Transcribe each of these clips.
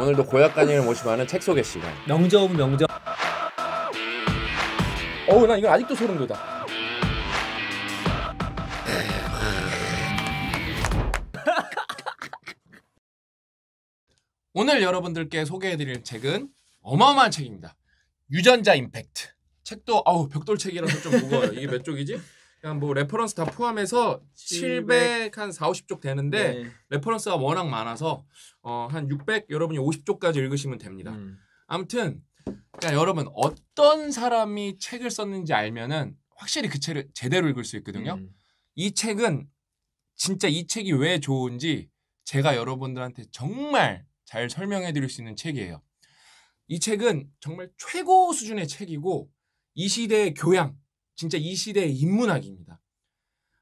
오늘도 고약간이를 모시면는 책 소개 시간. 명저 오 명저. 어우 나 이건 아직도 소름 돋아. 오늘 여러분들께 소개해드릴 책은 어마어마한 책입니다. 유전자 임팩트. 책도 아우 벽돌 책이라서 좀 무거워요. 이게 몇 쪽이지? 그냥 뭐 레퍼런스 다 포함해서 700한 4, 50쪽 되는데 네. 레퍼런스가 워낙 많아서 어, 한 600 여러분이 50쪽까지 읽으시면 됩니다. 음. 아무튼 그러니까 여러분 어떤 사람이 책을 썼는지 알면은 확실히 그 책을 제대로 읽을 수 있거든요. 음. 이 책은 진짜 이 책이 왜 좋은지 제가 여러분들한테 정말 잘 설명해 드릴 수 있는 책이에요. 이 책은 정말 최고 수준의 책이고 이 시대의 교양 진짜 이 시대의 인문학입니다.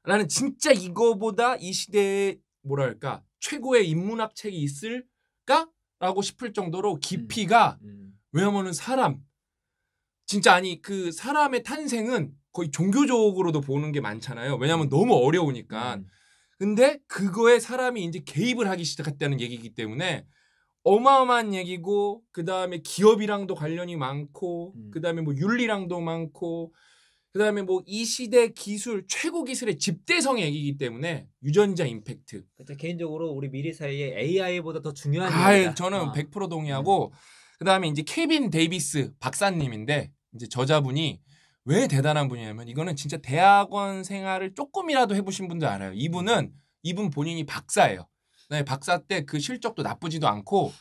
나는 진짜 이거보다 이 시대의 뭐랄까 최고의 인문학 책이 있을까? 라고 싶을 정도로 깊이가 음, 음, 음. 왜냐면은 사람 진짜 아니 그 사람의 탄생은 거의 종교적으로도 보는 게 많잖아요. 왜냐면 음. 너무 어려우니까. 음. 근데 그거에 사람이 이제 개입을 하기 시작했다는 얘기이기 때문에 어마어마한 얘기고 그다음에 기업이랑도 관련이 많고 음. 그다음에 뭐 윤리랑도 많고 그다음에 뭐 이 시대 기술 최고 기술의 집대성 얘기이기 때문에 유전자 임팩트. 그렇죠. 개인적으로 우리 미래 사회에 AI보다 더 중요한 아, 얘 저는 아. 어. 100% 동의하고 네. 그다음에 이제 케빈 데이비스 박사님인데 이제 저자분이 왜 대단한 분이냐면 이거는 진짜 대학원 생활을 조금이라도 해보신 분들 알아요. 이분은 이분 본인이 박사예요. 네, 박사 때 그 실적도 나쁘지도 않고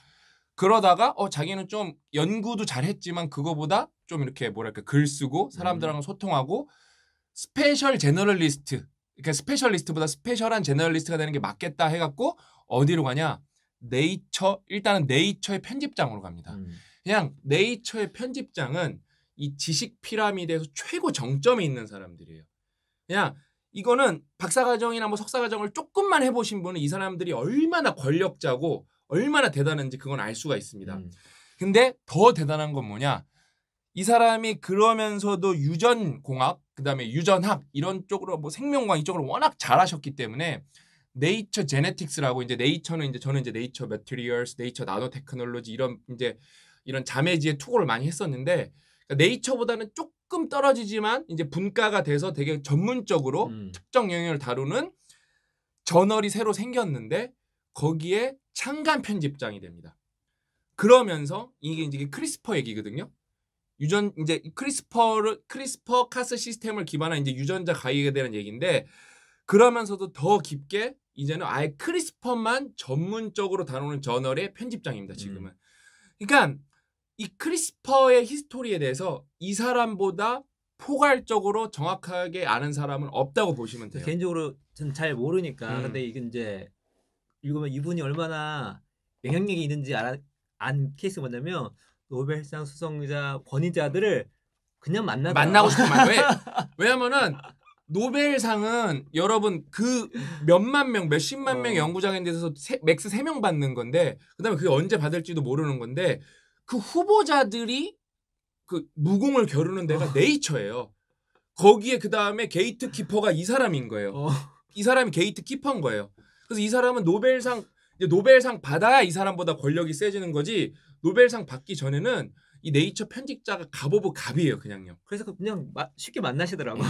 그러다가 어 자기는 좀 연구도 잘했지만 그거보다 좀 이렇게 뭐랄까 글 쓰고 사람들하고 음. 소통하고 스페셜 제너럴리스트 그러니까 스페셜리스트보다 스페셜한 제너럴리스트가 되는 게 맞겠다 해갖고 어디로 가냐 네이처 일단은 네이처의 편집장으로 갑니다. 음. 그냥 네이처의 편집장은 이 지식 피라미드에서 최고 정점에 있는 사람들이에요. 그냥 이거는 박사과정이나 뭐 석사과정을 조금만 해보신 분은 이 사람들이 얼마나 권력자고 얼마나 대단한지 그건 알 수가 있습니다. 음. 근데 더 대단한 건 뭐냐? 이 사람이 그러면서도 유전 공학, 그다음에 유전학 이런 쪽으로 뭐 생명과학 이쪽으로 워낙 잘하셨기 때문에 네이처 제네틱스라고 이제 네이처는 이제 저는 이제 네이처 매트리얼스, 네이처 나노 테크놀로지 이런 이제 이런 자매지에 투고를 많이 했었는데 그러니까 네이처보다는 조금 떨어지지만 이제 분과가 돼서 되게 전문적으로 음. 특정 영역을 다루는 저널이 새로 생겼는데 거기에 창간 편집장이 됩니다. 그러면서 이게 이제 크리스퍼 얘기거든요. 유전 이제 크리스퍼를 크리스퍼 카스 시스템을 기반한 이제 유전자 가이에 대한 얘기인데 그러면서도 더 깊게 이제는 아예 크리스퍼만 전문적으로 다루는 저널의 편집장입니다. 음. 지금은. 음. 그러니까 이 크리스퍼의 히스토리에 대해서 이 사람보다 포괄적으로 정확하게 아는 사람은 없다고 보시면 돼요. 개인적으로 전 잘 모르니까 음. 근데 이게 이제 읽으면 이분이 얼마나 영향력이 있는지 알아, 안 케이스가 뭐냐면 노벨상 수상자 권위자들을 그냥 만나 만나고 싶은 말 왜? 왜냐면은 노벨상은 여러분 그 몇만 명, 몇십만 어. 명 연구자에 대해서 세, 맥스 세 명 받는 건데 그다음에 그게 언제 받을지도 모르는 건데 그 후보자들이 그 무공을 겨루는 데가 어. 네이처예요. 거기에 그다음에 게이트 키퍼가 이 사람인 거예요. 어. 이 사람이 게이트 키퍼인 거예요. 그래서 이 사람은 노벨상 이제 노벨상 받아야 이 사람보다 권력이 세지는 거지 노벨상 받기 전에는 이 네이처 편집자가 갑오브 갑이에요 그냥요. 그래서 그 그냥 마, 쉽게 만나시더라고. 음.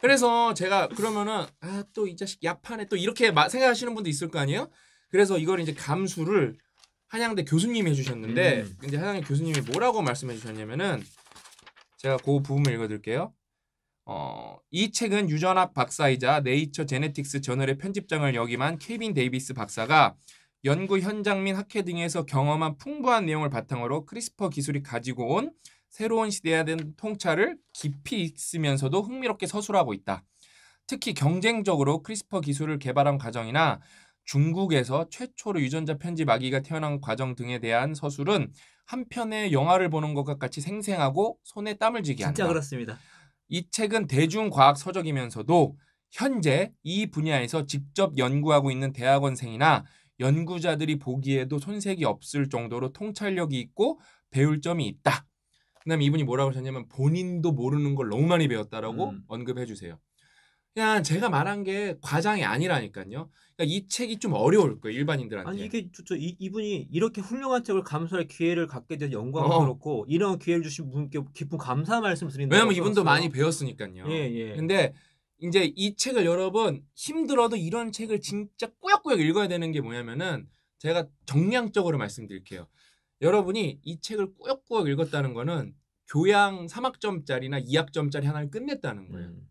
그래서 제가 그러면은 아 또 이 자식 야판에 또 이렇게 마, 생각하시는 분도 있을 거 아니에요. 그래서 이걸 이제 감수를 한양대 교수님이 해주셨는데 음. 이제 한양대 교수님이 뭐라고 말씀해주셨냐면은 제가 그 부분을 읽어드릴게요. 어, 이 책은 유전학 박사이자 네이처 제네틱스 저널의 편집장을 역임한 케빈 데이비스 박사가 연구 현장 및 학회 등에서 경험한 풍부한 내용을 바탕으로 크리스퍼 기술이 가지고 온 새로운 시대에 대한 통찰을 깊이 있으면서도 흥미롭게 서술하고 있다. 특히 경쟁적으로 크리스퍼 기술을 개발한 과정이나 중국에서 최초로 유전자 편집 아기가 태어난 과정 등에 대한 서술은 한편의 영화를 보는 것과 같이 생생하고 손에 땀을 쥐게 한다. 진짜 그렇습니다. 이 책은 대중과학 서적이면서도 현재 이 분야에서 직접 연구하고 있는 대학원생이나 연구자들이 보기에도 손색이 없을 정도로 통찰력이 있고 배울 점이 있다. 그다음에 이분이 뭐라고 하셨냐면 본인도 모르는 걸 너무 많이 배웠다라고 음. 언급해 주세요. 그냥 그러니까 제가 말한 게 과장이 아니라니까요. 그러니까 이 책이 좀 어려울 거예요 일반인들한테. 아니 이게 저, 저 이, 이분이 이렇게 훌륭한 책을 감수할 기회를 갖게 된 영광도 어. 그렇고 이런 기회를 주신 분께 깊은 감사 말씀 드린다. 왜냐면 이분도 많이 배웠으니까요. 예 예. 근데 이제 이 책을 여러분 힘들어도 이런 책을 진짜 꾸역꾸역 읽어야 되는 게 뭐냐면은 제가 정량적으로 말씀드릴게요. 여러분이 이 책을 꾸역꾸역 읽었다는 거는 교양 3학점짜리나 2학점짜리 하나를 끝냈다는 거예요. 음.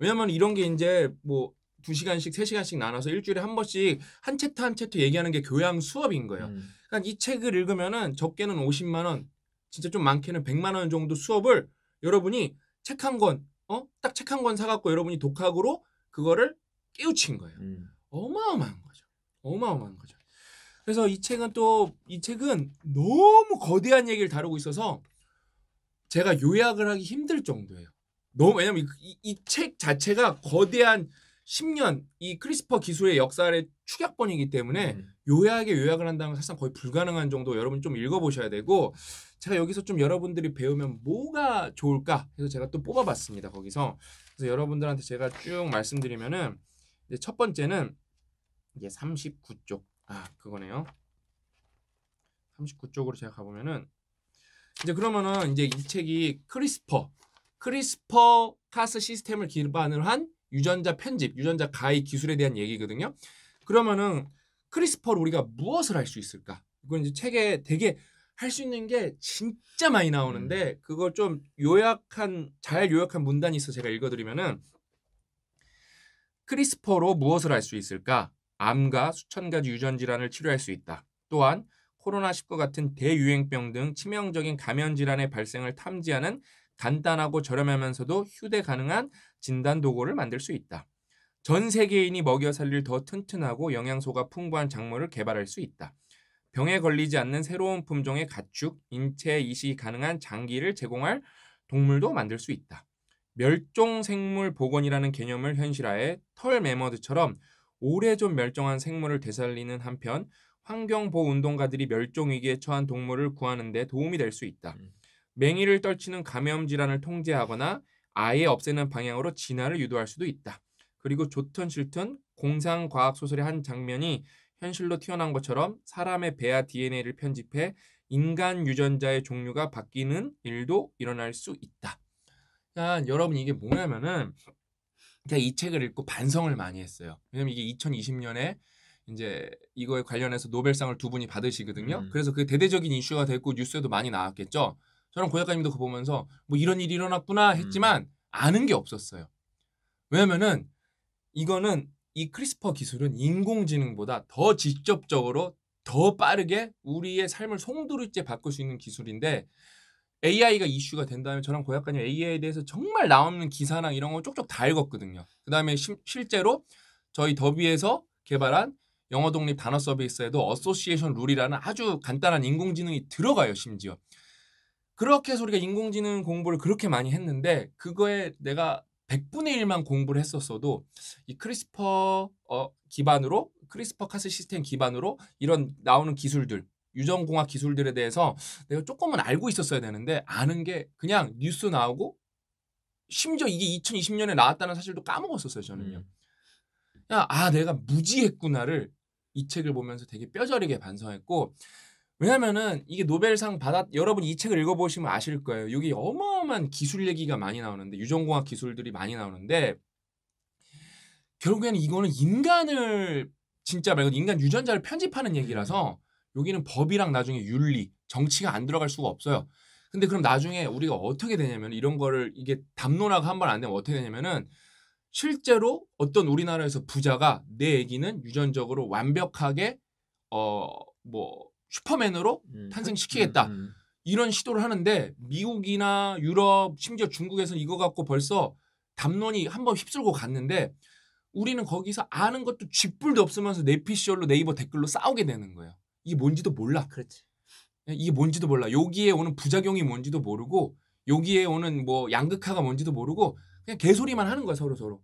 왜냐면 이런 게 이제 뭐 두시간씩세시간씩 나눠서 일주일에 한 번씩 한 챕터 한 챕터 얘기하는 게 교양 수업인 거예요. 음. 그러니까 이 책을 읽으면은 적게는 오십만 원, 진짜 좀 많게는 백만원 정도 수업을 여러분이 책 한 권, 어? 딱 책 한 권 사갖고 여러분이 독학으로 그거를 깨우친 거예요. 음. 어마어마한 거죠. 어마어마한 거죠. 그래서 이 책은 또, 이 책은 너무 거대한 얘기를 다루고 있어서 제가 요약을 하기 힘들 정도예요. 너무 왜냐면 이책 이 자체가 거대한 10년 이 크리스퍼 기술의 역사의 축약본이기 때문에 음. 요약에 요약을 한다면 사실상 거의 불가능한 정도 여러분 좀 읽어보셔야 되고 제가 여기서 좀 여러분들이 배우면 뭐가 좋을까 해서 제가 또 뽑아봤습니다 거기서 그래서 여러분들한테 제가 쭉 말씀드리면은 첫 번째는 이제 39쪽 아 그거네요 39쪽으로 제가 가보면은 이제 그러면은 이제 이 책이 크리스퍼 크리스퍼 카스 시스템을 기반으로 한 유전자 편집, 유전자 가위 기술에 대한 얘기거든요. 그러면은 크리스퍼로 우리가 무엇을 할 수 있을까? 이건 이제 책에 되게 할 수 있는 게 진짜 많이 나오는데 음. 그걸 좀 요약한 잘 요약한 문단이 있어 제가 읽어드리면은 크리스퍼로 무엇을 할 수 있을까? 암과 수천 가지 유전 질환을 치료할 수 있다. 또한 코로나19 같은 대유행병 등 치명적인 감염 질환의 발생을 탐지하는 간단하고 저렴하면서도 휴대 가능한 진단 도구를 만들 수 있다. 전 세계인이 먹여 살릴 더 튼튼하고 영양소가 풍부한 작물을 개발할 수 있다. 병에 걸리지 않는 새로운 품종의 가축, 인체 이식 가능한 장기를 제공할 동물도 만들 수 있다. 멸종 생물 복원이라는 개념을 현실화해 털 매머드처럼 오래전 멸종한 생물을 되살리는 한편 환경 보호 운동가들이 멸종 위기에 처한 동물을 구하는 데 도움이 될 수 있다. 음. 맹위를 떨치는 감염 질환을 통제하거나 아예 없애는 방향으로 진화를 유도할 수도 있다. 그리고 좋든 싫든 공상 과학 소설의 한 장면이 현실로 튀어나온 것처럼 사람의 배아 DNA를 편집해 인간 유전자의 종류가 바뀌는 일도 일어날 수 있다. 자, 여러분 이게 뭐냐면은 제가 이 책을 읽고 반성을 많이 했어요. 왜냐면 이게 2020년에 이제 이거에 관련해서 노벨상을 두 분이 받으시거든요. 음. 그래서 그 대대적인 이슈가 됐고 뉴스에도 많이 나왔겠죠. 저는 고 작가님도 그거 보면서 뭐 이런 일이 일어났구나 음. 했지만 음. 아는 게 없었어요. 왜냐면은 이거는 이 크리스퍼 기술은 인공지능보다 더 직접적으로 더 빠르게 우리의 삶을 송두리째 바꿀 수 있는 기술인데 AI가 이슈가 된다면 저랑 고약가님 AI에 대해서 정말 나오는 기사나 이런 걸 쪽쪽 다 읽었거든요. 그다음에 실제로 저희 더비에서 개발한 영어 독립 단어 서비스에도 어소시에이션 룰이라는 아주 간단한 인공지능이 들어가요 심지어. 그렇게 해서 우리가 인공지능 공부를 그렇게 많이 했는데 그거에 내가 100분의 1만 공부를 했었어도 이 크리스퍼 어, 기반으로 크리스퍼 카스 시스템 기반으로 이런 나오는 기술들 유전공학 기술들에 대해서 내가 조금은 알고 있었어야 되는데 아는 게 그냥 뉴스 나오고 심지어 이게 2020년에 나왔다는 사실도 까먹었었어요 저는요. 음. 야, 아 내가 무지했구나를 이 책을 보면서 되게 뼈저리게 반성했고 왜냐면은 이게 노벨상 받았 여러분 이 책을 읽어보시면 아실 거예요. 여기 어마어마한 기술 얘기가 많이 나오는데 유전공학 기술들이 많이 나오는데 결국에는 이거는 인간을 진짜 말고 인간 유전자를 편집하는 얘기라서 여기는 법이랑 나중에 윤리 정치가 안 들어갈 수가 없어요. 근데 그럼 나중에 우리가 어떻게 되냐면 이런 거를 이게 담론하고 한 번 안 되면 어떻게 되냐면은 실제로 어떤 우리나라에서 부자가 내 얘기는 유전적으로 완벽하게 어뭐 슈퍼맨으로 음. 탄생시키겠다. 음, 음, 음. 이런 시도를 하는데 미국이나 유럽 심지어 중국에서는 이거 갖고 벌써 담론이 한번 휩쓸고 갔는데 우리는 거기서 아는 것도 쥐뿔도 없으면서 네피셜로 네이버 댓글로 싸우게 되는 거예요. 이게 뭔지도 몰라. 그렇지. 예, 이게 뭔지도 몰라. 여기에 오는 부작용이 뭔지도 모르고 여기에 오는 뭐 양극화가 뭔지도 모르고 그냥 개소리만 하는 거야 서로 서로.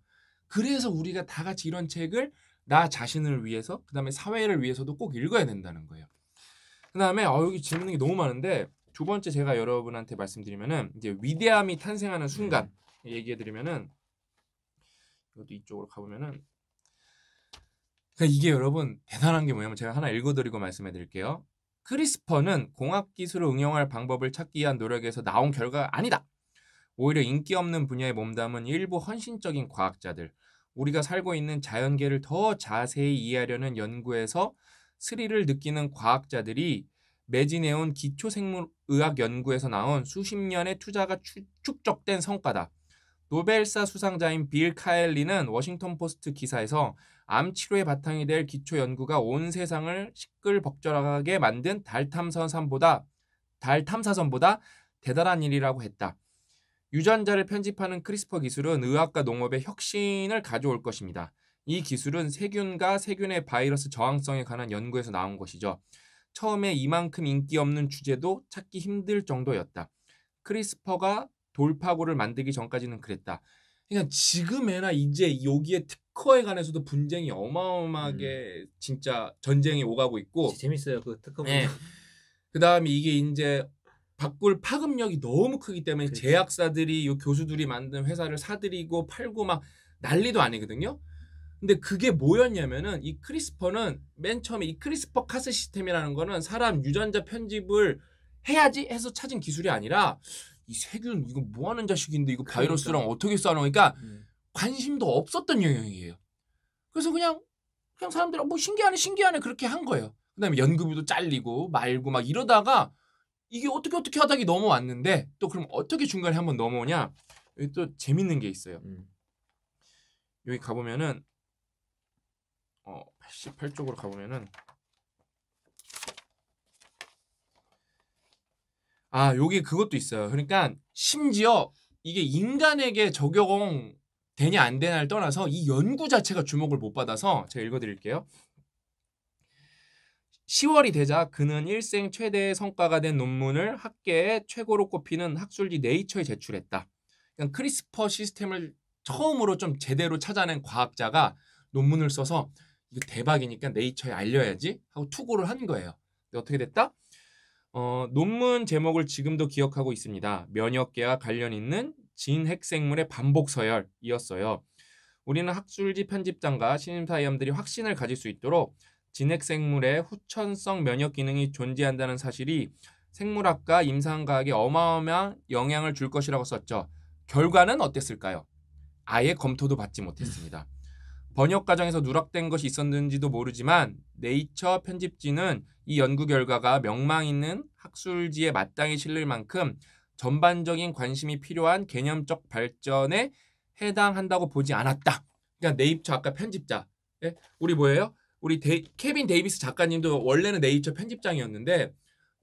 그래서 우리가 다 같이 이런 책을 나 자신을 위해서 그다음에 사회를 위해서도 꼭 읽어야 된다는 거예요. 그 다음에 어, 여기 질문이 너무 많은데 두 번째 제가 여러분한테 말씀드리면은 이제 위대함이 탄생하는 순간 네. 얘기해드리면은 이것도 이쪽으로 가보면은 그러니까 이게 여러분 대단한 게 뭐냐면 제가 하나 읽어드리고 말씀해드릴게요. 크리스퍼는 공학 기술을 응용할 방법을 찾기 위한 노력에서 나온 결과가 아니다. 오히려 인기 없는 분야에 몸담은 일부 헌신적인 과학자들, 우리가 살고 있는 자연계를 더 자세히 이해하려는 연구에서 스릴을 느끼는 과학자들이 매진해온 기초생물의학 연구에서 나온 수십 년의 투자가 추, 축적된 성과다. 노벨사 수상자인 빌 카엘리는 워싱턴 포스트 기사에서 암 치료의 바탕이 될 기초 연구가 온 세상을 시끌벅적하게 만든 달 탐사선보다 달 탐사선보다 대단한 일이라고 했다. 유전자를 편집하는 크리스퍼 기술은 의학과 농업의 혁신을 가져올 것입니다. 이 기술은 세균과 세균의 바이러스 저항성에 관한 연구에서 나온 것이죠. 처음에 이만큼 인기 없는 주제도 찾기 힘들 정도였다. 크리스퍼가 돌파구를 만들기 전까지는 그랬다. 그러니까 지금 에나 이제 여기에 특허에 관해서도 분쟁이 어마어마하게 음. 진짜 전쟁이 오가고 있고 재밌어요 그 특허 네. 그다음에 이게 이제 바꿀 파급력이 너무 크기 때문에 그렇죠. 제약사들이 요 교수들이 만든 회사를 사들이고 팔고 막 난리도 아니거든요. 근데 그게 뭐였냐면은 이 크리스퍼는 맨 처음에 이 크리스퍼 카스 시스템이라는 거는 사람 유전자 편집을 해야지 해서 찾은 기술이 아니라 이 세균 이거 뭐 하는 자식인데 이거 그러니까. 바이러스랑 어떻게 싸우니까 그러니까 음. 관심도 없었던 영역이에요. 그래서 그냥 그냥 사람들이 뭐 신기하네 신기하네 그렇게 한 거예요. 그다음에 연금이도 잘리고 말고 막 이러다가 이게 어떻게 어떻게 하다가 넘어왔는데 또 그럼 어떻게 중간에 한번 넘어오냐 여기 또 재밌는 게 있어요. 음. 여기 가보면은 1 8쪽으로 가보면은 아, 여기 그것도 있어요. 그러니까 심지어 이게 인간에게 적용되냐 안 되냐를 떠나서 이 연구 자체가 주목을 못 받아서 제가 읽어드릴게요. 10월이 되자 그는 일생 최대의 성과가 된 논문을 학계에 최고로 꼽히는 학술지 네이처에 제출했다. 그러 그러니까 크리스퍼 시스템을 처음으로 좀 제대로 찾아낸 과학자가 논문을 써서 이거 대박이니까 네이처에 알려야지 하고 투고를 한 거예요. 근데 어떻게 됐다? 어, 논문 제목을 지금도 기억하고 있습니다. 면역계와 관련 있는 진핵생물의 반복 서열이었어요. 우리는 학술지 편집장과 신임사위원들이 확신을 가질 수 있도록 진핵생물의 후천성 면역 기능이 존재한다는 사실이 생물학과 임상과학에 어마어마한 영향을 줄 것이라고 썼죠. 결과는 어땠을까요? 아예 검토도 받지 못했습니다. 번역 과정에서 누락된 것이 있었는지도 모르지만 네이처 편집진은 이 연구 결과가 명망 있는 학술지에 마땅히 실릴 만큼 전반적인 관심이 필요한 개념적 발전에 해당한다고 보지 않았다. 그러니까 네이처 아까 편집자. 예? 우리 뭐예요? 우리 데이, 케빈 데이비스 작가님도 원래는 네이처 편집장이었는데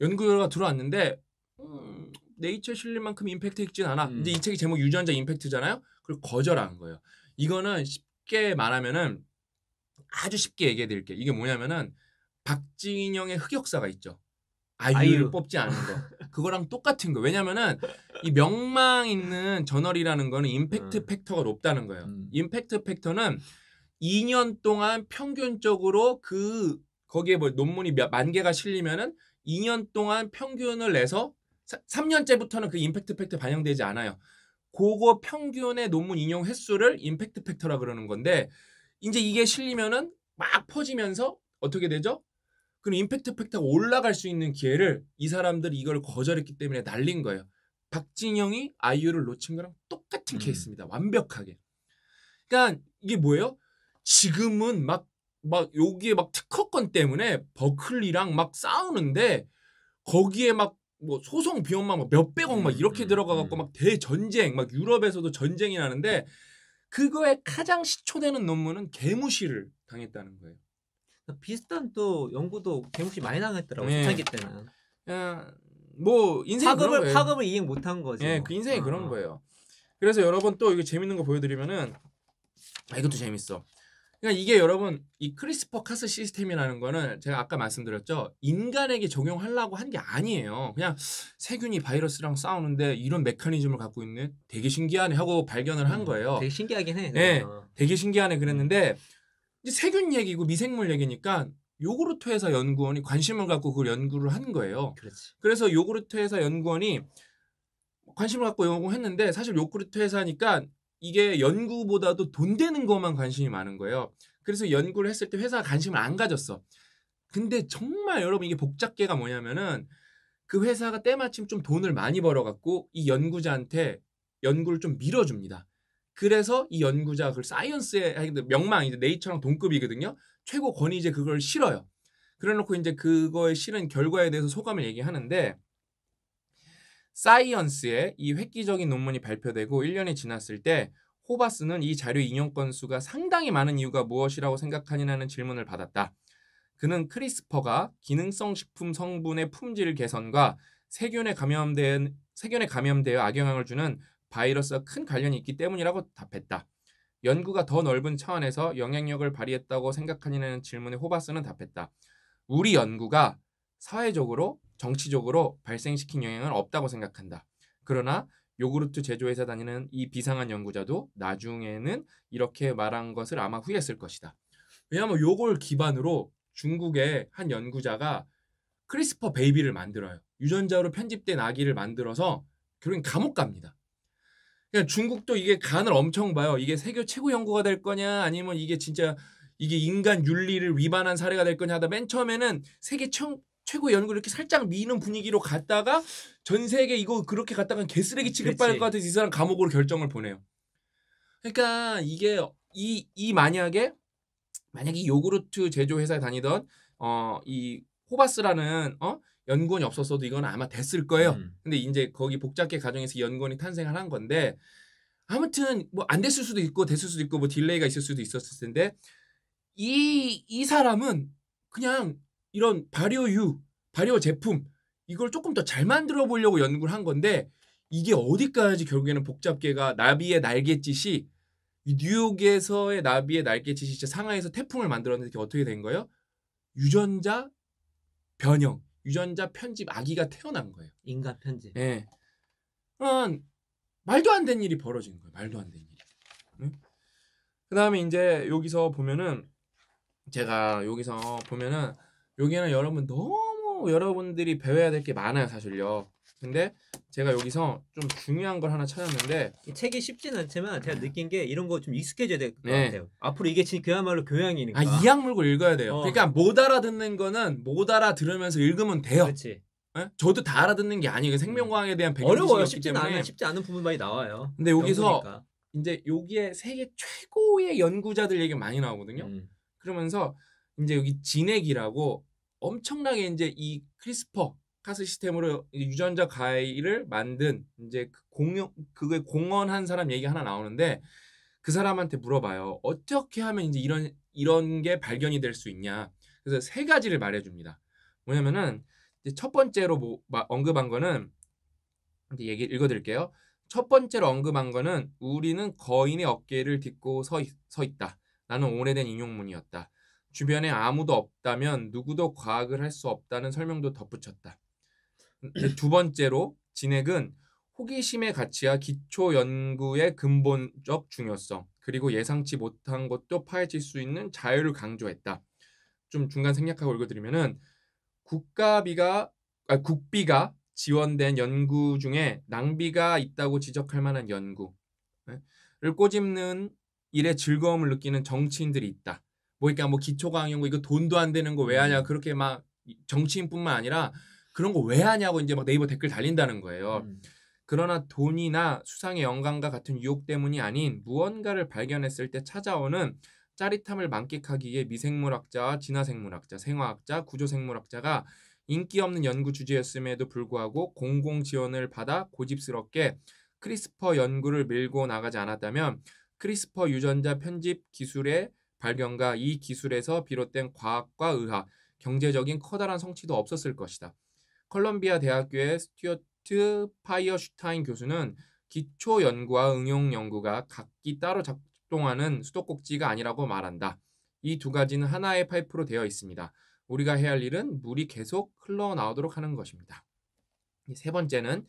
연구 결과가 들어왔는데 음, 네이처 실릴 만큼 임팩트 있진 않아. 음. 이제 이 책이 제목 유전자 임팩트잖아요. 그걸 거절한 거예요. 이거는 쉽게 말하면은 아주 쉽게 얘기해 드릴게요. 이게 뭐냐면은 박진영의 흑역사가 있죠. 아이유를 아유 뽑지 않은 거. 그거랑 똑같은 거. 왜냐면은 이 명망 있는 저널이라는 거는 임팩트 음. 팩터가 높다는 거예요. 음. 임팩트 팩터는 2년 동안 평균적으로 그 거기에 뭐 논문이 몇 만 개가 실리면은 2년 동안 평균을 내서 3년째부터는 그 임팩트 팩터 반영되지 않아요. 고거 평균의 논문 인용 횟수를 임팩트 팩터라 그러는 건데 이제 이게 실리면은 막 퍼지면서 어떻게 되죠? 그럼 임팩트 팩터가 올라갈 수 있는 기회를 이 사람들이 이걸 거절했기 때문에 날린 거예요. 박진영이 아이유를 놓친 거랑 똑같은 음. 케이스입니다. 완벽하게. 그러니까 이게 뭐예요? 지금은 막 막 여기에 막 특허권 때문에 버클리랑 막 싸우는데 거기에 막뭐 소송 비용만 뭐 몇백억 막 이렇게 음, 음, 들어가 갖고 음. 막 대전쟁 막 유럽에서도 전쟁이 나는데 그거에 가장 시초되는 논문은 개무시를 당했다는 거예요. 그러니까 비슷한 또 연구도 개무시 많이 당했더라고 네. 초창기 때는. 뭐 인생 파급을 파급을 이행 못한 거지. 예, 네, 그 인생이 어. 그런 아. 거예요. 그래서 여러분 또 이게 재밌는 거 보여드리면은 아 이것도 재밌어. 그러니까 이게 여러분 이 크리스퍼 카스 시스템이라는 거는 제가 아까 말씀드렸죠 인간에게 적용하려고 한 게 아니에요 그냥 세균이 바이러스랑 싸우는데 이런 메커니즘을 갖고 있는 되게 신기하네 하고 발견을 한 음, 거예요 음, 되게 신기하긴 해 네, 되게 신기하네 음. 그랬는데 이제 세균 얘기고 미생물 얘기니까 요구르트 회사 연구원이 관심을 갖고 그걸 연구를 한 거예요 그렇지. 그래서 요구르트 회사 연구원이 관심을 갖고 연구했는데 사실 요구르트 회사니까 이게 연구보다도 돈 되는 것만 관심이 많은 거예요. 그래서 연구를 했을 때 회사가 관심을 안 가졌어. 근데 정말 여러분 이게 복잡계가 뭐냐면은 그 회사가 때마침 좀 돈을 많이 벌어갖고 이 연구자한테 연구를 좀 밀어줍니다. 그래서 이 연구자 그 사이언스의 명망 이제 네이처랑 동급이거든요. 최고 권위 이제 그걸 실어요. 그래놓고 이제 그거에 실은 결과에 대해서 소감을 얘기하는데 사이언스에 이 획기적인 논문이 발표되고 1년이 지났을 때 호바스는 이 자료 인용 건수가 상당히 많은 이유가 무엇이라고 생각하느냐는 질문을 받았다. 그는 크리스퍼가 기능성 식품 성분의 품질 개선과 세균에 감염된 세균에 감염되어 악영향을 주는 바이러스와 큰 관련이 있기 때문이라고 답했다. 연구가 더 넓은 차원에서 영향력을 발휘했다고 생각하느냐는 질문에 호바스는 답했다. 우리 연구가 사회적으로 정치적으로 발생시킨 영향은 없다고 생각한다. 그러나 요구르트 제조회사 다니는 이 비상한 연구자도 나중에는 이렇게 말한 것을 아마 후회했을 것이다. 왜냐하면 요걸 기반으로 중국의 한 연구자가 크리스퍼 베이비를 만들어요. 유전자로 편집된 아기를 만들어서 결국엔 감옥 갑니다. 그러니까 중국도 이게 간을 엄청 봐요. 이게 세계 최고 연구가 될 거냐 아니면 이게 진짜 이게 인간 윤리를 위반한 사례가 될 거냐 하다 맨 처음에는 세계 청, 최고의 연구 를 이렇게 살짝 미는 분위기로 갔다가 전 세계 이거 그렇게 갔다가 개쓰레기 음, 취급받을 것 같아서 이 사람 감옥으로 결정을 보내요. 그러니까 이게 이 이 만약에 만약에 요구르트 제조 회사에 다니던 어 이 호바스라는 어 연구원이 없었어도 이건 아마 됐을 거예요. 음. 근데 이제 거기 복잡계 가정에서 연구원이 탄생을 한 건데 아무튼 뭐 안 됐을 수도 있고 됐을 수도 있고 뭐 딜레이가 있을 수도 있었을 텐데 이 이 사람은 그냥 이런 발효유, 발효 제품 이걸 조금 더 잘 만들어 보려고 연구를 한 건데 이게 어디까지 결국에는 복잡계가 나비의 날갯짓이 뉴욕에서의 나비의 날갯짓이 진짜 상하에서 태풍을 만들었는데 이게 어떻게 된 거예요? 유전자 변형, 유전자 편집 아기가 태어난 거예요. 인가 편집. 예. 그런 그러니까 말도 안 되는 일이 벌어진 거예요. 말도 안 되는 일이. 응? 그다음에 이제 여기서 보면은 제가 여기서 보면은 여기는 여러분 너무 여러분들이 배워야 될 게 많아요 사실요. 근데 제가 여기서 좀 중요한 걸 하나 찾았는데 책이 쉽진 않지만 제가 느낀 게 이런 거 좀 익숙해져야 될것 네. 같아요. 앞으로 이게 지금 그야말로 교양이니까. 아, 이 약물고 읽어야 돼요. 어. 그러니까 못 알아듣는 거는 못 알아들으면서 읽으면 돼요. 그렇지. 네? 저도 다 알아듣는 게 아니에요. 생명과학에 대한 배경 어려워요. 쉽지 않아요 쉽지 않은 부분 많이 나와요. 근데 여기서 연구니까. 이제 여기에 세계 최고의 연구자들 얘기 많이 나오거든요. 음. 그러면서 이제 여기 진액이라고 엄청나게 이제 이 크리스퍼 카스 시스템으로 유전자 가위를 만든 이제 그 공용 그게 공헌한 사람 얘기 하나 나오는데 그 사람한테 물어봐요. 어떻게 하면 이제 이런 이런 게 발견이 될 수 있냐? 그래서 세 가지를 말해줍니다. 뭐냐면은 이제 첫 번째로 뭐, 언급한 거는 이제 얘기 읽어드릴게요. 첫 번째로 언급한 거는 우리는 거인의 어깨를 딛고 서, 서 있다. 나는 오래된 인용문이었다. 주변에 아무도 없다면 누구도 과학을 할 수 없다는 설명도 덧붙였다. 두 번째로 진액은 호기심의 가치와 기초 연구의 근본적 중요성 그리고 예상치 못한 것도 파헤칠 수 있는 자유를 강조했다. 좀 중간 생략하고 읽어드리면은 국가비가 아, 국비가 지원된 연구 중에 낭비가 있다고 지적할 만한 연구를 꼬집는 일에 즐거움을 느끼는 정치인들이 있다. 뭐 그러니까 뭐 기초 강연 뭐 이거 돈도 안 되는 거 왜 하냐 음. 그렇게 막 정치인뿐만 아니라 그런 거 왜 하냐고 이제 막 네이버 댓글 달린다는 거예요. 음. 그러나 돈이나 수상의 영광과 같은 유혹 때문이 아닌 무언가를 발견했을 때 찾아오는 짜릿함을 만끽하기에 미생물학자 진화생물학자, 생화학자, 구조생물학자가 인기 없는 연구 주제였음에도 불구하고 공공 지원을 받아 고집스럽게 크리스퍼 연구를 밀고 나가지 않았다면 크리스퍼 유전자 편집 기술의 발견과 이 기술에서 비롯된 과학과 의학, 경제적인 커다란 성취도 없었을 것이다. 컬럼비아 대학교의 스튜어트 파이어슈타인 교수는 기초 연구와 응용 연구가 각기 따로 작동하는 수도꼭지가 아니라고 말한다. 이 두 가지는 하나의 파이프로 되어 있습니다. 우리가 해야 할 일은 물이 계속 흘러나오도록 하는 것입니다. 세 번째는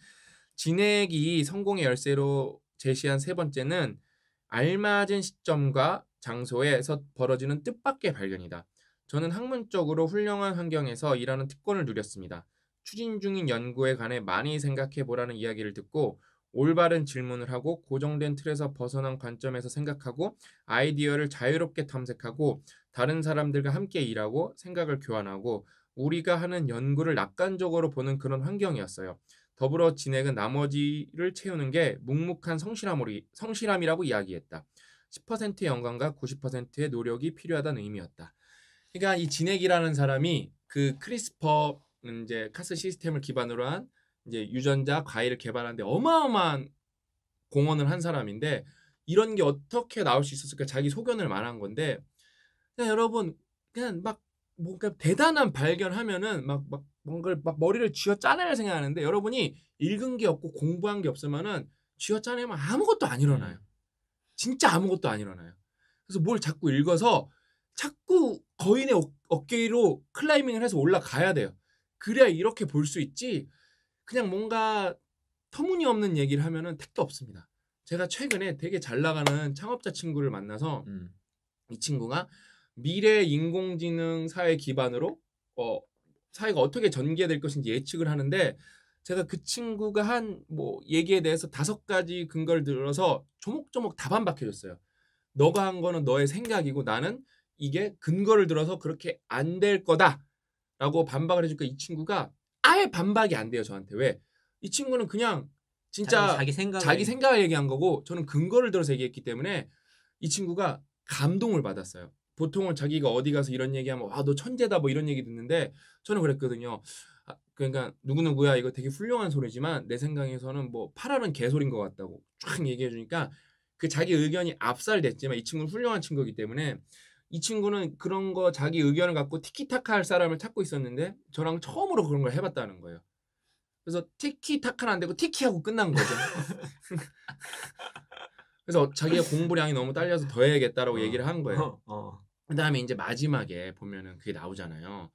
진액이 성공의 열쇠로 제시한 세 번째는 알맞은 시점과 장소에서 벌어지는 뜻밖의 발견이다. 저는 학문적으로 훌륭한 환경에서 일하는 특권을 누렸습니다. 추진 중인 연구에 관해 많이 생각해 보라는 이야기를 듣고 올바른 질문을 하고 고정된 틀에서 벗어난 관점에서 생각하고 아이디어를 자유롭게 탐색하고 다른 사람들과 함께 일하고 생각을 교환하고 우리가 하는 연구를 낙관적으로 보는 그런 환경이었어요. 더불어 진액은 나머지를 채우는 게 묵묵한 성실함이라고 이야기했다. 10%의 연관과 90%의 노력이 필요하다는 의미였다. 그러니까 이 진액이라는 사람이 그 크리스퍼 음, 이제 카스 시스템을 기반으로 한 이제 유전자 과일을 개발하는데 어마어마한 공헌을 한 사람인데 이런 게 어떻게 나올 수 있었을까 자기 소견을 말한 건데 그냥 여러분 그냥 막 뭔가 대단한 발견하면은 막 막 뭔가 를막 머리를 쥐어 짜내려 생각하는데 여러분이 읽은 게 없고 공부한 게 없으면은 쥐어 짜내면 아무것도 안 일어나요. 음. 진짜 아무것도 안 일어나요. 그래서 뭘 자꾸 읽어서 자꾸 거인의 어, 깨로 클라이밍을 해서 올라가야 돼요. 그래야 이렇게 볼 수 있지. 그냥 뭔가 터무니없는 얘기를 하면은 택도 없습니다. 제가 최근에 되게 잘 나가는 창업자 친구를 만나서 음. 이 친구가 미래 인공지능 사회 기반으로 어, 사회가 어떻게 전개될 것인지 예측을 하는데 제가 그 친구가 한 뭐 얘기에 대해서 다섯 가지 근거를 들어서 조목조목 다 반박해줬어요. 너가 한 거는 너의 생각이고 나는 이게 근거를 들어서 그렇게 안 될 거다라고 반박을 해주니까 이 친구가 아예 반박이 안 돼요 저한테 왜? 이 친구는 그냥 진짜 자기, 생각을, 자기 생각을 얘기한 거고 저는 근거를 들어서 얘기했기 때문에 이 친구가 감동을 받았어요. 보통은 자기가 어디 가서 이런 얘기하면 아너 천재다 뭐 이런 얘기 듣는데 저는 그랬거든요. 그러니까 누구누구야 이거 되게 훌륭한 소리지만 내 생각에서는 뭐 파랍은 개소리인 것 같다고 쫙 얘기해 주니까 그 자기 의견이 압살됐지만 이 친구는 훌륭한 친구이기 때문에 이 친구는 그런 거 자기 의견을 갖고 티키타카 할 사람을 찾고 있었는데 저랑 처음으로 그런 걸 해봤다는 거예요. 그래서 티키타카는 안 되고 티키하고 끝난 거죠. 그래서 자기의 공부량이 너무 딸려서 더 해야겠다라고 어, 얘기를 한 거예요. 어, 어. 그다음에 이제 마지막에 보면은 그게 나오잖아요.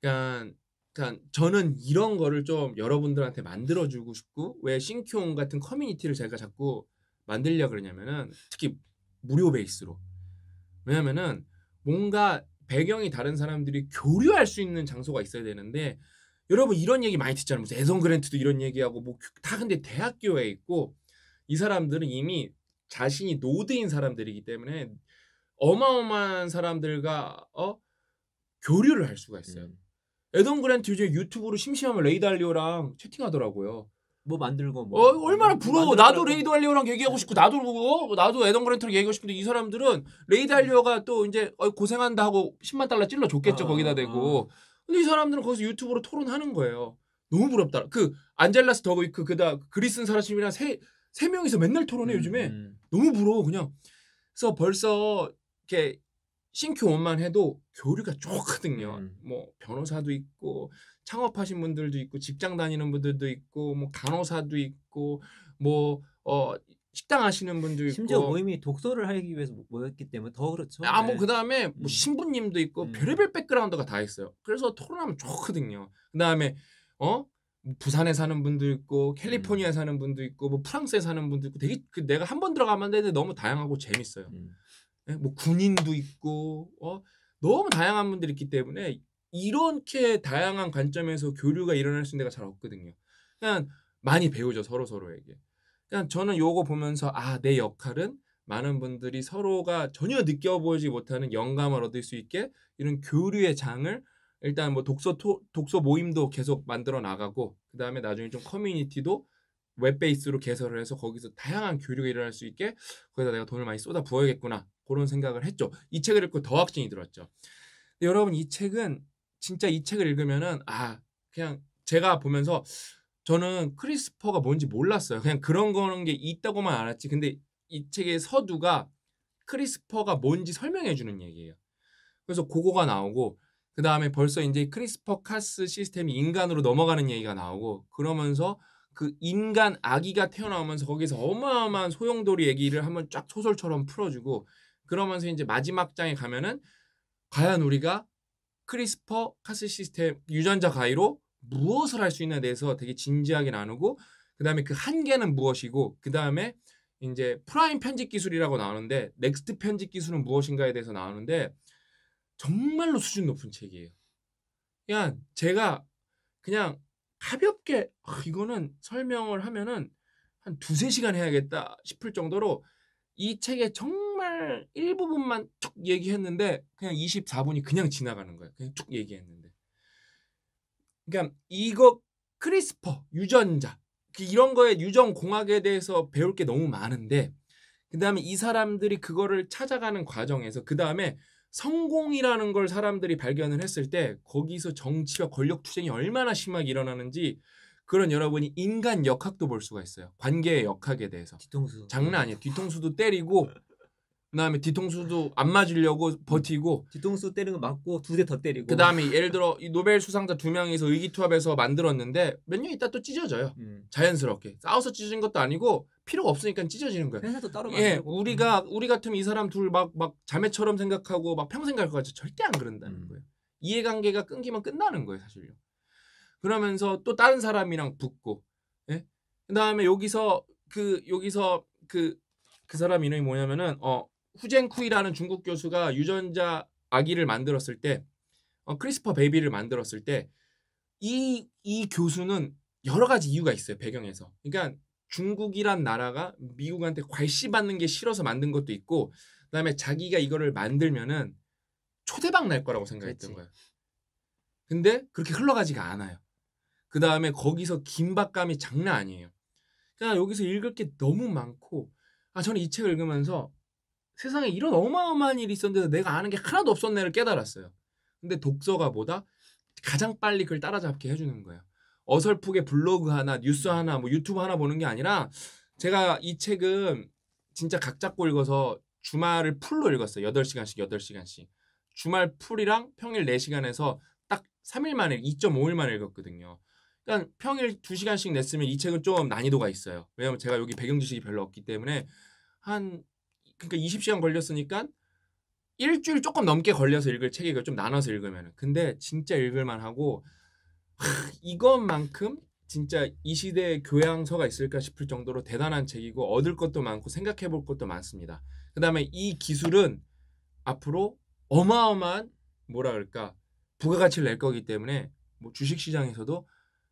그러니까 그러니까 저는 이런 거를 좀 여러분들한테 만들어주고 싶고 왜싱키온 같은 커뮤니티를 제가 자꾸 만들려 그러냐면은 특히 무료 베이스로 왜냐면은 뭔가 배경이 다른 사람들이 교류할 수 있는 장소가 있어야 되는데 여러분 이런 얘기 많이 듣잖아요 무슨 애성 그랜트도 이런 얘기하고 뭐 다 근데 대학교에 있고 이 사람들은 이미 자신이 노드인 사람들이기 때문에 어마어마한 사람들과 어 교류를 할 수가 있어요. 음. 에덤 그랜트 요즘 유튜브로 심심하면 레이달리오랑 채팅하더라고요. 뭐 만들고 뭐. 어, 얼마나 뭐 부러워. 나도 레이달리오랑 얘기하고 싶고 나도 보고 어, 나도 에덤 그랜트랑 얘기하고 싶은데 이 사람들은 레이달리오가또 이제 어, 고생한다 하고 10만 달러 찔러 줬겠죠 아, 거기다 아, 아. 대고. 근데 이 사람들은 거기서 유튜브로 토론하는 거예요. 너무 부럽다. 그 안젤라스 더그이크 그다 그 그리슨 사라심이랑 세 세 명이서 맨날 토론해 요즘에 음, 음. 너무 부러워 그냥. 그래서 벌써 이렇게 신규원만 해도 교류가 좋거든요. 음. 뭐 변호사도 있고 창업하신 분들도 있고 직장 다니는 분들도 있고 뭐 간호사도 있고 뭐 어 식당 하시는 분도 있고 심지어 모임이 독서를 하기 위해서 모였기 때문에 더 그렇죠. 아뭐 네. 그다음에 뭐 음. 신부님도 있고 음. 별의별 백그라운드가 다 있어요. 그래서 토론하면 좋거든요. 그다음에 어 뭐 부산에 사는 분도 있고 캘리포니아에 음. 사는 분도 있고 뭐 프랑스에 사는 분도 있고 되게 그 내가 한 번 들어가면 되는데 너무 다양하고 재밌어요. 음. 예? 뭐 군인도 있고 어 너무 다양한 분들이 있기 때문에 이렇게 다양한 관점에서 교류가 일어날 수 있는 데가 잘 없거든요. 그냥 많이 배우죠 서로 서로에게. 그냥 저는 요거 보면서 아내 역할은 많은 분들이 서로가 전혀 느껴보지 못하는 영감을 얻을 수 있게 이런 교류의 장을 일단 뭐 독서 토, 독서 모임도 계속 만들어 나가고 그 다음에 나중에 좀 커뮤니티도 웹 베이스로 개설을 해서 거기서 다양한 교류가 일어날 수 있게 거기다 내가 돈을 많이 쏟아 부어야겠구나 그런 생각을 했죠. 이 책을 읽고 더 확신이 들었죠. 여러분 이 책은 진짜 이 책을 읽으면은 아 그냥 제가 보면서 저는 크리스퍼가 뭔지 몰랐어요. 그냥 그런 거는 게 있다고만 알았지. 근데 이 책의 서두가 크리스퍼가 뭔지 설명해 주는 얘기예요. 그래서 그거가 나오고 그 다음에 벌써 이제 크리스퍼 카스 시스템이 인간으로 넘어가는 얘기가 나오고 그러면서 그 인간 아기가 태어나오면서 거기서 어마어마한 소용돌이 얘기를 한번 쫙 소설처럼 풀어주고 그러면서 이제 마지막 장에 가면은 과연 우리가 크리스퍼 카스 시스템 유전자 가위로 무엇을 할 수 있나에 대해서 되게 진지하게 나누고 그다음에 그 한계는 무엇이고 그다음에 이제 프라임 편집 기술이라고 나오는데 넥스트 편집 기술은 무엇인가에 대해서 나오는데 정말로 수준 높은 책이에요. 그냥 제가 그냥 가볍게 아, 이거는 설명을 하면은 한 두세 시간 해야겠다 싶을 정도로 이 책의 정말 일부분만 툭 얘기했는데 그냥 24분이 그냥 지나가는 거예요. 그냥 툭 얘기했는데. 그러니까 이거 크리스퍼 유전자 그 이런 거에 유전 공학에 대해서 배울 게 너무 많은데 그다음에 이 사람들이 그거를 찾아가는 과정에서 그다음에 성공이라는 걸 사람들이 발견을 했을 때 거기서 정치와 권력 투쟁이 얼마나 심하게 일어나는지 그런 여러분이 인간 역학도 볼 수가 있어요. 관계의 역학에 대해서. 뒤통수. 장난 아니에요. 뒤통수도 때리고 네. 그다음에 뒤통수도 안 맞으려고 버티고 뒤통수 때리는 거 맞고 두 대 더 때리고 그다음에 예를 들어 이 노벨 수상자 두 명이서 의기투합해서 만들었는데 몇 년 있다 또 찢어져요. 음. 자연스럽게 싸워서 찢어진 것도 아니고 필요가 없으니까 찢어지는 거예요. 회사도 따로 예, 만들고. 우리가 음. 우리 같으면 이 사람 둘 막 막 자매처럼 생각하고 막 평생 갈 것 같지 절대 안 그런다는 음. 거예요. 이해관계가 끊기면 끝나는 거예요, 사실요. 그러면서 또 다른 사람이랑 붙고, 예? 그다음에 여기서 그 여기서 그그 그 사람 이름이 뭐냐면은 어 후젠쿠이라는 중국 교수가 유전자 아기를 만들었을 때 어, 크리스퍼 베이비를 만들었을 때이 이 교수는 여러 가지 이유가 있어요 배경에서 그러니까 중국이란 나라가 미국한테 괄시받는 게 싫어서 만든 것도 있고 그다음에 자기가 이거를 만들면은 초대박 날 거라고 생각했던 그치. 거예요 근데 그렇게 흘러가지가 않아요 그다음에 거기서 긴박감이 장난 아니에요 그러니까 여기서 읽을 게 너무 많고 아 저는 이 책을 읽으면서 세상에 이런 어마어마한 일이 있었는데 내가 아는 게 하나도 없었네를 깨달았어요. 근데 독서가 보다 가장 빨리 그걸 따라잡게 해주는 거예요. 어설프게 블로그 하나, 뉴스 하나, 뭐 유튜브 하나 보는 게 아니라 제가 이 책은 진짜 각 잡고 읽어서 주말을 풀로 읽었어요. 8시간씩, 8시간씩. 주말 풀이랑 평일 4시간에서 딱 3일 만에 2.5일 만에 읽었거든요. 그러니까 평일 2시간씩 냈으면 이 책은 좀 난이도가 있어요. 왜냐면 제가 여기 배경 지식이 별로 없기 때문에 한 그러니까 20시간 걸렸으니까 일주일 조금 넘게 걸려서 읽을 책이고 좀 나눠서 읽으면 근데 진짜 읽을만 하고 이것만큼 진짜 이 시대에 교양서가 있을까 싶을 정도로 대단한 책이고 얻을 것도 많고 생각해 볼 것도 많습니다. 그다음에 이 기술은 앞으로 어마어마한 뭐라 그럴까 부가가치를 낼 거기 때문에 뭐 주식 시장에서도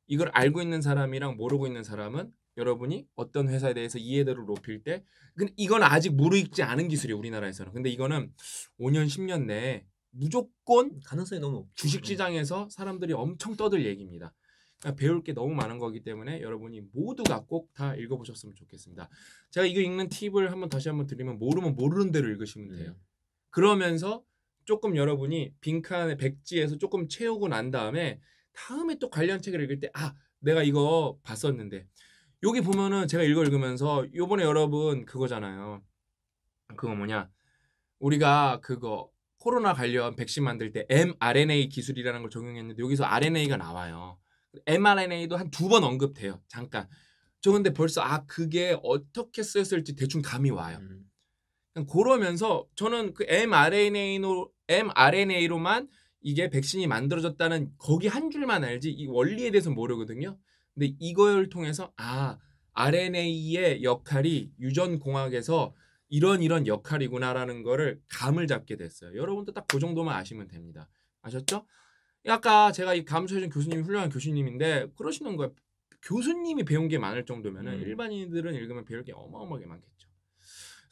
이걸 알고 있는 사람이랑 모르고 있는 사람은 여러분이 어떤 회사에 대해서 이해도를 높일 때 근데 이건 아직 무르익지 않은 기술이 우리나라에서는 근데 이거는 5년 10년 내에 무조건 가능성이 너무 주식 시장에서 사람들이 엄청 떠들 얘기입니다. 그러니까 배울 게 너무 많은 거기 때문에 여러분이 모두가 꼭 다 읽어보셨으면 좋겠습니다. 제가 이거 읽는 팁을 한번 다시 한번 드리면 모르면 모르는 대로 읽으시면 돼요. 음. 그러면서 조금 여러분이 빈칸의 백지에서 조금 채우고 난 다음에 다음에 또 관련 책을 읽을 때 아 내가 이거 봤었는데 여기 보면은 제가 읽어 읽으면서 요번에 여러분 그거잖아요. 그거 뭐냐? 우리가 그거 코로나 관련 백신 만들 때 mRNA 기술이라는 걸 적용했는데 여기서 RNA가 나와요. mRNA도 한 두 번 언급돼요. 잠깐. 저 근데 벌써 아 그게 어떻게 쓰였을지 대충 감이 와요. 음. 그러니까 그러면서 저는 그 mRNA로 mRNA로만 이게 백신이 만들어졌다는 거기 한 줄만 알지 이 원리에 대해서 모르거든요. 근데 이걸 통해서 아 RNA의 역할이 유전 공학에서 이런 이런 역할이구나라는 거를 감을 잡게 됐어요. 여러분도 딱 그 정도만 아시면 됩니다. 아셨죠? 아까 제가 이 감수해준 교수님이 훌륭한 교수님인데 그러시는 거예요. 교수님이 배운 게 많을 정도면 음. 일반인들은 읽으면 배울 게 어마어마하게 많겠죠.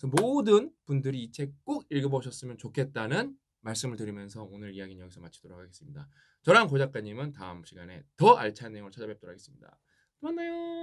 그래서 모든 분들이 이 책 꼭 읽어보셨으면 좋겠다는 말씀을 드리면서 오늘 이야기는 여기서 마치도록 하겠습니다. 저랑 고 작가님은 다음 시간에 더 알찬 내용을 찾아뵙도록 하겠습니다. 만나요.